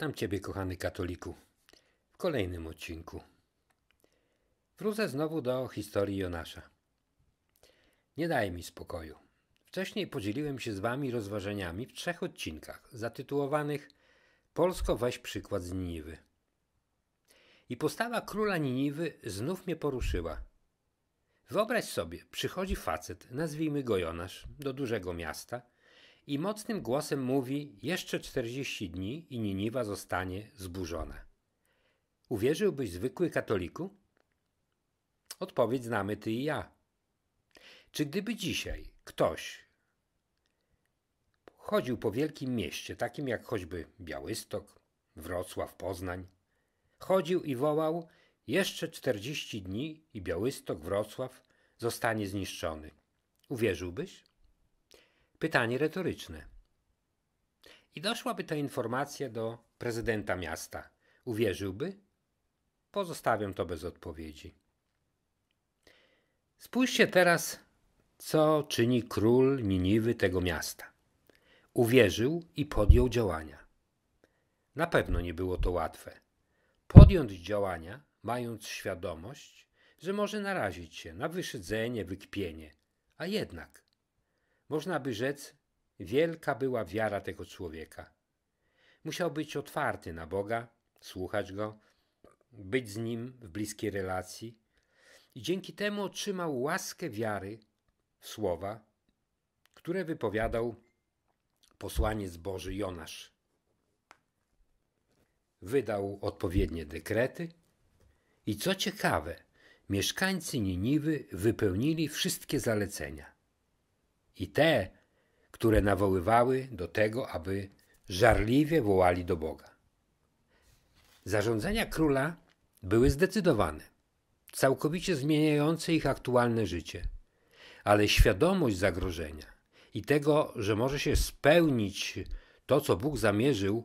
Witam Ciebie, kochany katoliku, w kolejnym odcinku. Wrócę znowu do historii Jonasza. Nie daj mi spokoju. Wcześniej podzieliłem się z Wami rozważeniami w trzech odcinkach zatytułowanych Polsko weź przykład z Niniwy. I postawa króla Niniwy znów mnie poruszyła. Wyobraź sobie, przychodzi facet, nazwijmy go Jonasz, do dużego miasta – i mocnym głosem mówi: Jeszcze 40 dni i Niniwa zostanie zburzona. Uwierzyłbyś zwykły katoliku? Odpowiedź znamy ty i ja. Czy gdyby dzisiaj ktoś chodził po wielkim mieście, takim jak choćby Białystok, Wrocław, Poznań, chodził i wołał: Jeszcze 40 dni i Białystok, Wrocław zostanie zniszczony. Uwierzyłbyś? Pytanie retoryczne. I doszłaby ta informacja do prezydenta miasta. Uwierzyłby? Pozostawiam to bez odpowiedzi. Spójrzcie teraz, co czyni król Niniwy tego miasta. Uwierzył i podjął działania. Na pewno nie było to łatwe. Podjąć działania, mając świadomość, że może narazić się na wyszydzenie, wykpienie, a jednak można by rzec, wielka była wiara tego człowieka. Musiał być otwarty na Boga, słuchać Go, być z Nim w bliskiej relacji i dzięki temu otrzymał łaskę wiary w słowa, które wypowiadał posłaniec Boży Jonasz. Wydał odpowiednie dekrety i co ciekawe, mieszkańcy Niniwy wypełnili wszystkie zalecenia – i te, które nawoływały do tego, aby żarliwie wołali do Boga. Zarządzenia króla były zdecydowane, całkowicie zmieniające ich aktualne życie, ale świadomość zagrożenia i tego, że może się spełnić to, co Bóg zamierzył,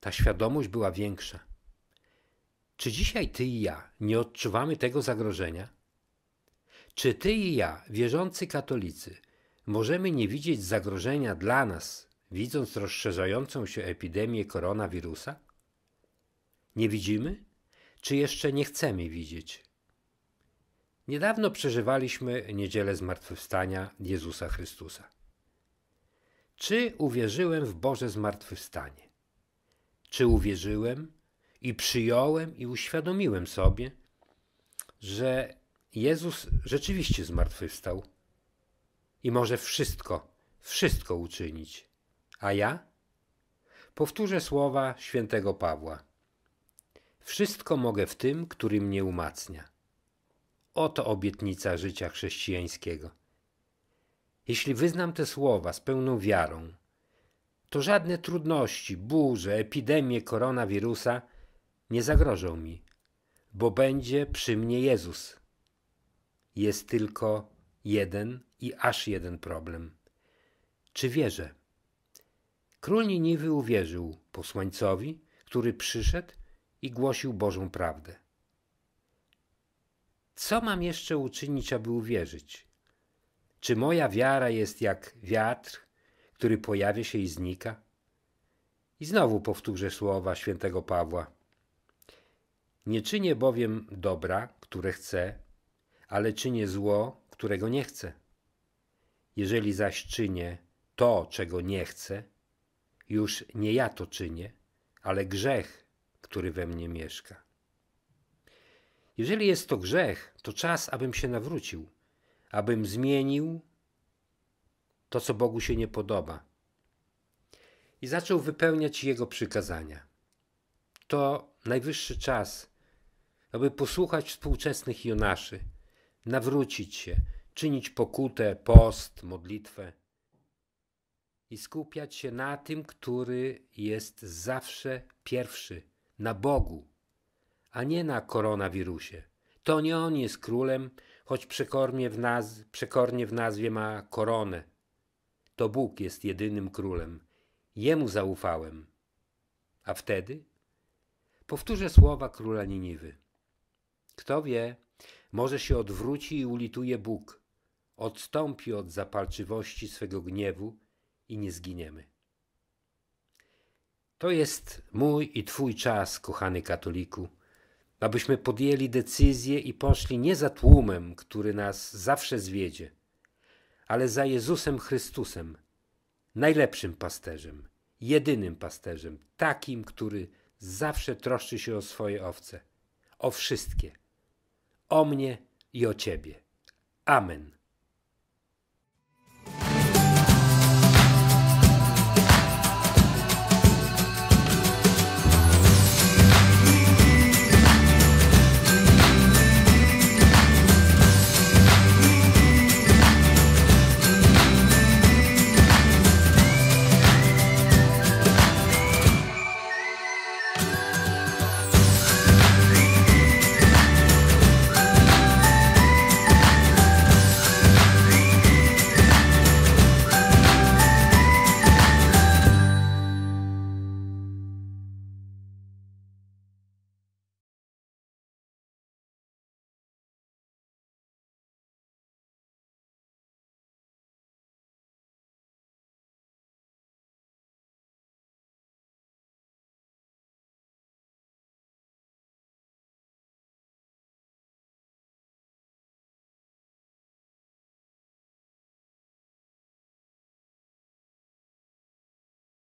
ta świadomość była większa. Czy dzisiaj ty i ja nie odczuwamy tego zagrożenia? Czy ty i ja, wierzący katolicy, możemy nie widzieć zagrożenia dla nas, widząc rozszerzającą się epidemię koronawirusa? Nie widzimy? Czy jeszcze nie chcemy widzieć? Niedawno przeżywaliśmy niedzielę zmartwychwstania Jezusa Chrystusa. Czy uwierzyłem w Boże zmartwychwstanie? Czy uwierzyłem i przyjąłem i uświadomiłem sobie, że Jezus rzeczywiście zmartwychwstał i może wszystko, wszystko uczynić. A ja? Powtórzę słowa świętego Pawła. Wszystko mogę w tym, który mnie umacnia. Oto obietnica życia chrześcijańskiego. Jeśli wyznam te słowa z pełną wiarą, to żadne trudności, burze, epidemie koronawirusa nie zagrożą mi, bo będzie przy mnie Jezus, jest tylko jeden i aż jeden problem. Czy wierzę? Król Niniwy uwierzył posłańcowi, który przyszedł i głosił Bożą prawdę. Co mam jeszcze uczynić, aby uwierzyć? Czy moja wiara jest jak wiatr, który pojawia się i znika? I znowu powtórzę słowa świętego Pawła. Nie czynię bowiem dobra, które chcę, ale czynię zło, którego nie chcę. Jeżeli zaś czynię to, czego nie chcę, już nie ja to czynię, ale grzech, który we mnie mieszka. Jeżeli jest to grzech, to czas, abym się nawrócił, abym zmienił to, co Bogu się nie podoba. I zaczął wypełniać Jego przykazania. To najwyższy czas, aby posłuchać współczesnych Jonaszy nawrócić się, czynić pokutę, post, modlitwę i skupiać się na tym, który jest zawsze pierwszy, na Bogu, a nie na koronawirusie. To nie on jest królem, choć przekornie w, naz przekornie w nazwie ma koronę. To Bóg jest jedynym królem. Jemu zaufałem. A wtedy? Powtórzę słowa króla Niniwy. Kto wie, może się odwróci i ulituje Bóg, odstąpi od zapalczywości swego gniewu i nie zginiemy. To jest mój i Twój czas, kochany katoliku, abyśmy podjęli decyzję i poszli nie za tłumem, który nas zawsze zwiedzie, ale za Jezusem Chrystusem, najlepszym pasterzem, jedynym pasterzem, takim, który zawsze troszczy się o swoje owce, o wszystkie o mnie i o Ciebie. Amen.